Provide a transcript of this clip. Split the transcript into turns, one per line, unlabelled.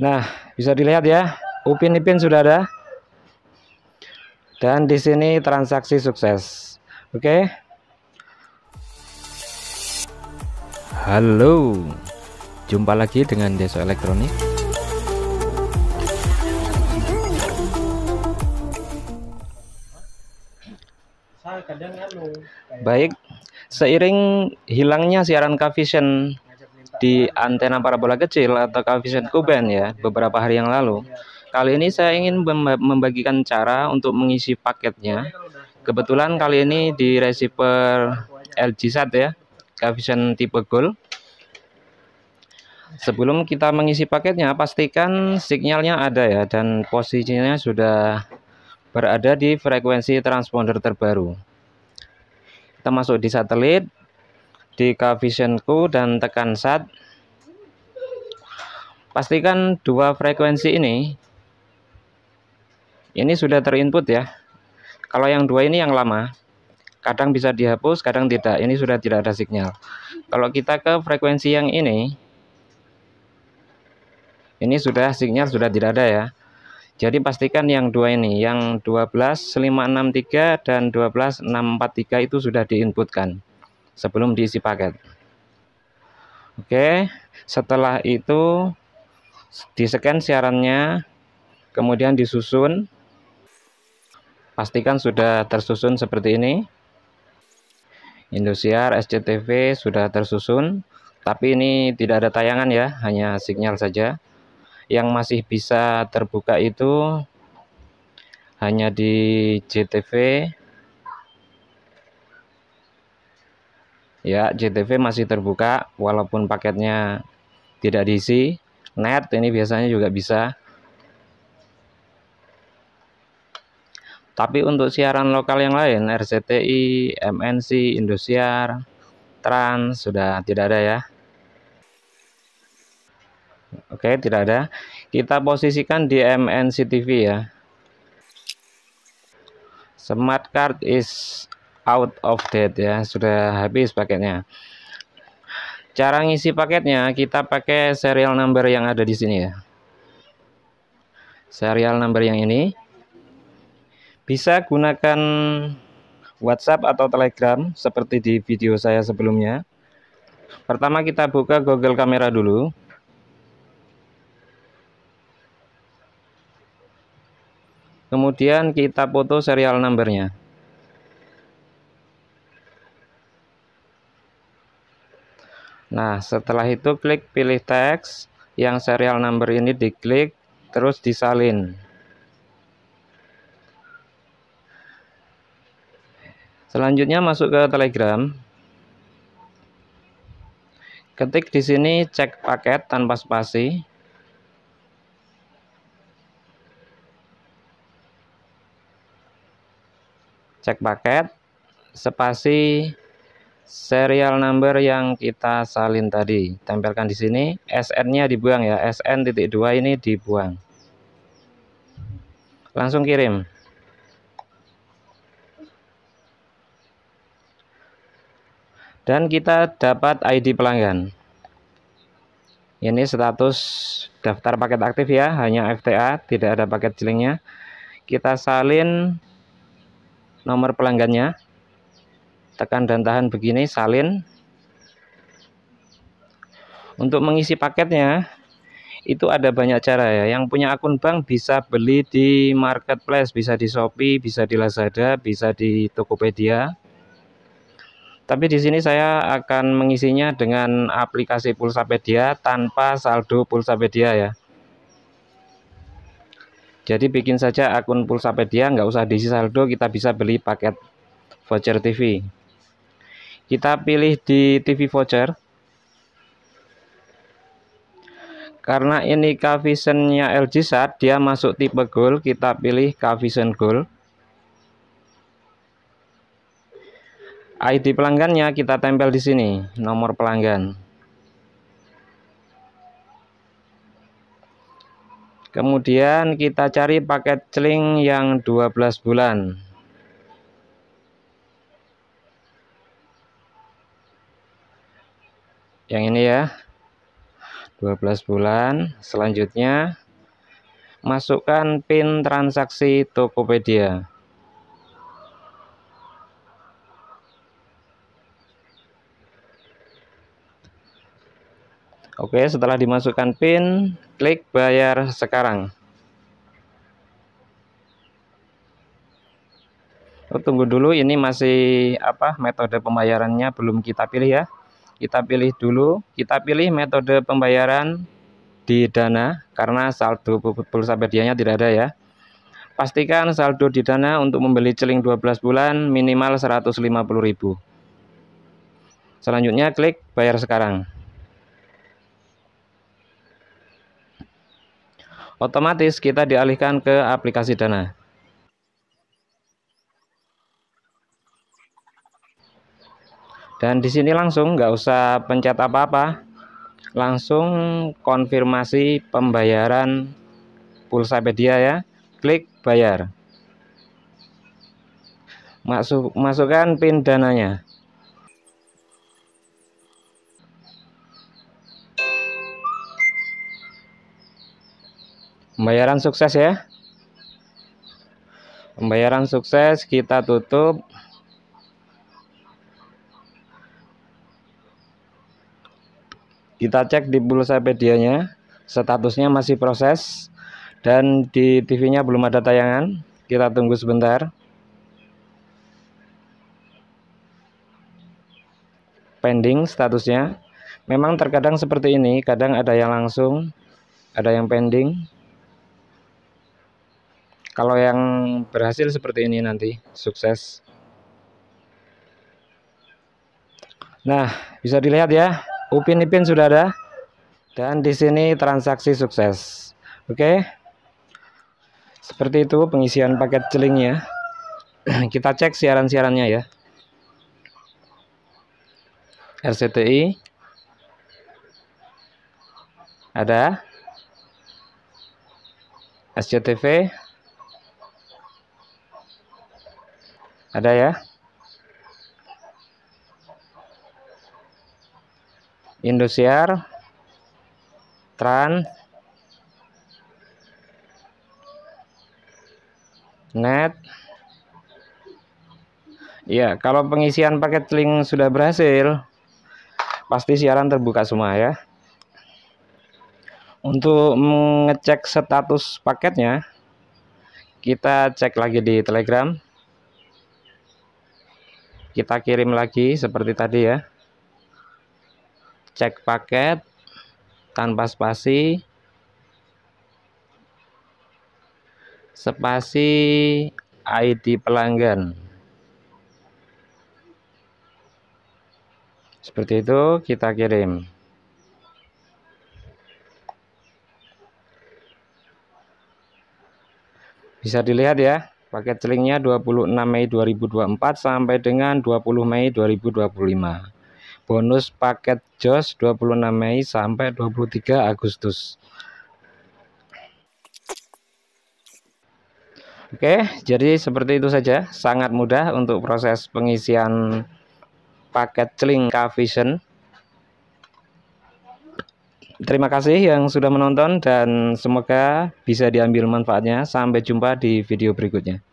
Nah, bisa dilihat ya, Upin Ipin sudah ada. Dan di sini transaksi sukses. Oke. Okay? Halo. Jumpa lagi dengan Deso Elektronik. Baik, seiring hilangnya siaran Kavision di antena parabola kecil atau koefisien kuben ya beberapa hari yang lalu. Kali ini saya ingin membagikan cara untuk mengisi paketnya. Kebetulan kali ini di receiver lg sat ya, koefisien tipe gold. Sebelum kita mengisi paketnya, pastikan sinyalnya ada ya dan posisinya sudah berada di frekuensi transponder terbaru. Kita masuk di satelit, di koefisienku dan tekan set pastikan dua frekuensi ini ini sudah terinput ya kalau yang dua ini yang lama kadang bisa dihapus kadang tidak ini sudah tidak ada sinyal kalau kita ke frekuensi yang ini ini sudah sinyal sudah tidak ada ya jadi pastikan yang dua ini yang 12563 dan 12643 itu sudah diinputkan sebelum diisi paket. Oke, setelah itu di-scan siarannya, kemudian disusun. Pastikan sudah tersusun seperti ini. Indosiar SCTV sudah tersusun, tapi ini tidak ada tayangan ya, hanya sinyal saja. Yang masih bisa terbuka itu hanya di JTV ya JTV masih terbuka walaupun paketnya tidak diisi net ini biasanya juga bisa tapi untuk siaran lokal yang lain RCTI, MNC, Indosiar, Trans sudah tidak ada ya Oke tidak ada kita posisikan di MNC TV ya Smart card is out of date ya sudah habis paketnya cara ngisi paketnya kita pakai serial number yang ada di sini ya serial number yang ini bisa gunakan WhatsApp atau Telegram seperti di video saya sebelumnya pertama kita buka Google Kamera dulu kemudian kita foto serial numbernya Nah, setelah itu klik pilih teks yang serial number ini diklik terus disalin. Selanjutnya masuk ke Telegram. Ketik di sini cek paket tanpa spasi. Cek paket, spasi serial number yang kita salin tadi. Tempelkan di sini, SN-nya dibuang ya. SN.2 ini dibuang. Langsung kirim. Dan kita dapat ID pelanggan. Ini status daftar paket aktif ya, hanya FTA, tidak ada paket jelingnya Kita salin nomor pelanggannya tekan dan tahan begini salin untuk mengisi paketnya itu ada banyak cara ya yang punya akun bank bisa beli di marketplace bisa di Shopee bisa di Lazada bisa di Tokopedia tapi di sini saya akan mengisinya dengan aplikasi Pulsapedia tanpa saldo Pulsapedia ya jadi bikin saja akun Pulsapedia nggak usah diisi saldo kita bisa beli paket voucher TV kita pilih di TV voucher. Karena ini kavisennya LG saat dia masuk tipe Gold, kita pilih kavisen Gold. ID pelanggannya kita tempel di sini, nomor pelanggan. Kemudian kita cari paket celing yang 12 bulan. yang ini ya 12 bulan selanjutnya masukkan pin transaksi Tokopedia Oke setelah dimasukkan pin klik bayar sekarang oh, tunggu dulu ini masih apa metode pembayarannya belum kita pilih ya kita pilih dulu kita pilih metode pembayaran di Dana karena saldo pulsa medianya tidak ada ya pastikan saldo di Dana untuk membeli celing 12 bulan minimal 150.000 selanjutnya klik bayar sekarang otomatis kita dialihkan ke aplikasi Dana dan di sini langsung nggak usah pencet apa-apa langsung konfirmasi pembayaran pulsa media ya klik bayar masuk masukkan pin dananya pembayaran sukses ya pembayaran sukses kita tutup kita cek di pulsapedianya statusnya masih proses dan di TV-nya belum ada tayangan kita tunggu sebentar pending statusnya memang terkadang seperti ini kadang ada yang langsung ada yang pending kalau yang berhasil seperti ini nanti sukses nah bisa dilihat ya Upin Ipin sudah ada dan di sini transaksi sukses. Oke. Seperti itu pengisian paket celingnya. Kita cek siaran-siarannya ya. RCTI ada SCTV ada ya Indosiar Trans Net Ya, kalau pengisian paket link sudah berhasil, pasti siaran terbuka semua ya. Untuk mengecek status paketnya, kita cek lagi di Telegram. Kita kirim lagi seperti tadi ya cek paket tanpa spasi spasi ID pelanggan seperti itu kita kirim bisa dilihat ya paket linknya 26 Mei 2024 sampai dengan 20 Mei 2025 bonus paket JOS 26 Mei sampai 23 Agustus. Oke, jadi seperti itu saja. Sangat mudah untuk proses pengisian paket Celing Vision. Terima kasih yang sudah menonton dan semoga bisa diambil manfaatnya. Sampai jumpa di video berikutnya.